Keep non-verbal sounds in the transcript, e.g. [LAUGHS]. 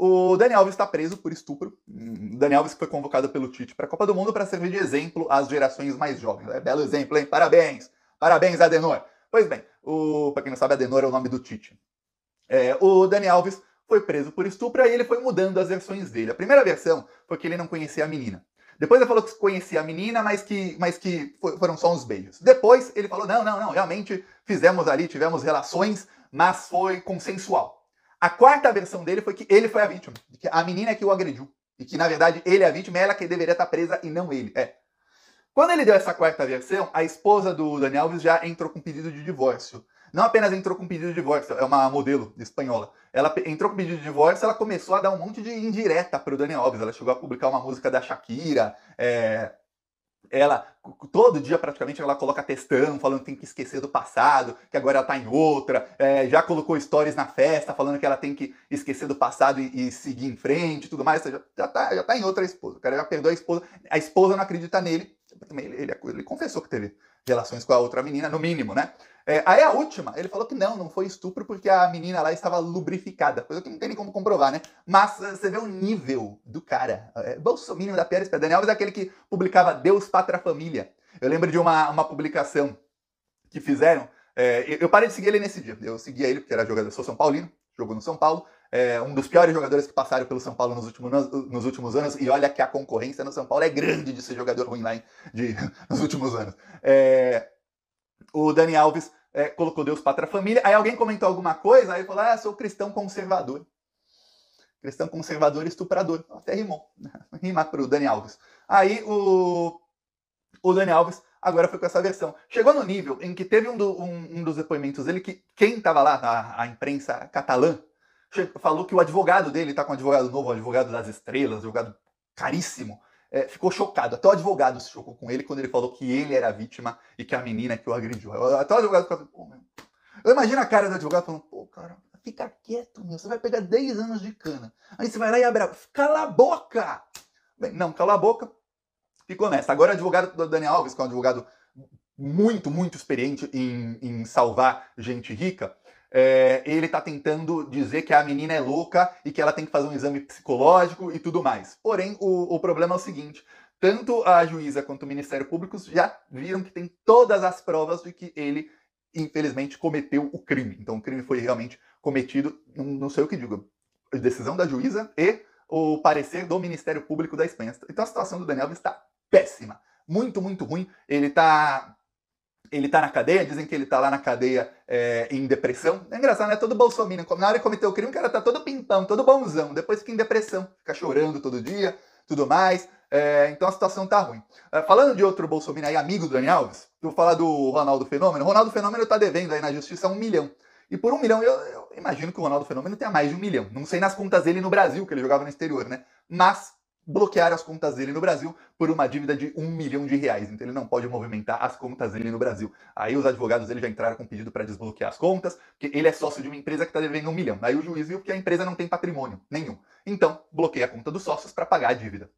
O Dani Alves está preso por estupro. Hum, Dani Alves foi convocado pelo Tite para a Copa do Mundo para servir de exemplo às gerações mais jovens. É belo exemplo, hein? Parabéns! Parabéns, Adenor! Pois bem, o... para quem não sabe, Adenor é o nome do Tite. É, o Dani Alves foi preso por estupro e ele foi mudando as versões dele. A primeira versão foi que ele não conhecia a menina. Depois ele falou que conhecia a menina, mas que, mas que foram só uns beijos. Depois ele falou: não, não, não, realmente fizemos ali, tivemos relações, mas foi consensual. A quarta versão dele foi que ele foi a vítima, que a menina é que o agrediu. E que, na verdade, ele é a vítima, é ela que deveria estar presa e não ele. É. Quando ele deu essa quarta versão, a esposa do Dani Alves já entrou com pedido de divórcio. Não apenas entrou com pedido de divórcio, é uma modelo espanhola. Ela entrou com pedido de divórcio, ela começou a dar um monte de indireta para o Dani Alves. Ela chegou a publicar uma música da Shakira, é, ela todo dia praticamente ela coloca testão falando que tem que esquecer do passado, que agora ela tá em outra, é, já colocou stories na festa falando que ela tem que esquecer do passado e, e seguir em frente, tudo mais, já, já, tá, já tá em outra esposa, o cara já perdeu a esposa, a esposa não acredita nele, também ele, ele, ele, confessou que teve relações com a outra menina, no mínimo, né? É, aí a última, ele falou que não, não foi estupro porque a menina lá estava lubrificada, coisa que não tem nem como comprovar, né? Mas eh, você vê o nível do cara. É, Bolsonaro da Pérez Pedani Alves é aquele que publicava Deus, Pátria, Família. Eu lembro de uma, uma publicação que fizeram. É, eu parei de seguir ele nesse dia. Eu seguia ele porque era jogador, eu sou São Paulino, jogou no São Paulo, é um dos piores jogadores que passaram pelo São Paulo nos últimos, nos últimos anos, e olha que a concorrência no São Paulo é grande de ser jogador ruim lá em, de, [LAUGHS] nos últimos anos. É, o Dani Alves é, colocou Deus, para a família. Aí alguém comentou alguma coisa, aí falou: Ah, sou cristão conservador. Cristão conservador estuprador. Até rimou. Né, [LAUGHS] Rimar para o Dani Alves. Aí o, o Dani Alves agora foi com essa versão. Chegou no nível em que teve um, do, um, um dos depoimentos dele que quem estava lá, a, a, imprensa catalã, falou que o advogado dele, está com um advogado novo, um advogado das estrelas, um advogado caríssimo, é, ficou chocado. Até o advogado se chocou com ele quando ele falou que ele era a vítima e que a menina que o agrediu. Até o advogado ficou assim, pô, meu. Eu imagino a cara do advogado falando, pô, cara, fica quieto, meu, você vai pegar 10 anos de cana. Aí você vai lá e abre a... Cala a boca! Bem, não, cala a boca, Fico nessa. Agora, o advogado do Daniel Alves, que é um advogado muito, muito experiente em, em salvar gente rica, é, ele está tentando dizer que a menina é louca e que ela tem que fazer um exame psicológico e tudo mais. Porém, o, o problema é o seguinte: tanto a juíza quanto o Ministério Público já viram que tem todas as provas de que ele, infelizmente, cometeu o crime. Então, o crime foi realmente cometido, não sei o que digo, decisão da juíza e o parecer do Ministério Público da Espanha. Então, a situação do Daniel está péssima. Muito, muito ruim. Ele tá. Ele tá na cadeia, dizem que ele tá lá na cadeia é, em depressão. É engraçado, né? Todo bolsominion. Na hora que cometeu o crime, o cara tá todo pimpão, todo bonzão. Depois fica em depressão, fica chorando todo dia, tudo mais. É, então a situação tá ruim. É, falando de outro bolsominion aí, amigo do Daniel Alves, vou falar do Ronaldo Fenômeno. O Ronaldo Fenômeno tá devendo aí na justiça um milhão. E por um milhão, eu, eu, imagino que o Ronaldo Fenômeno tenha mais de um milhão. Não sei nas contas dele no Brasil, que ele jogava no exterior, né? Mas bloquear as contas dele no Brasil por uma dívida de um milhão de reais. Então ele não pode movimentar as contas dele no Brasil. Aí os advogados dele já entraram com um pedido para desbloquear as contas, porque ele é sócio de uma empresa que está devendo um milhão. Aí o juiz viu que a empresa não tem patrimônio nenhum. Então bloqueia a conta dos sócios para pagar a dívida.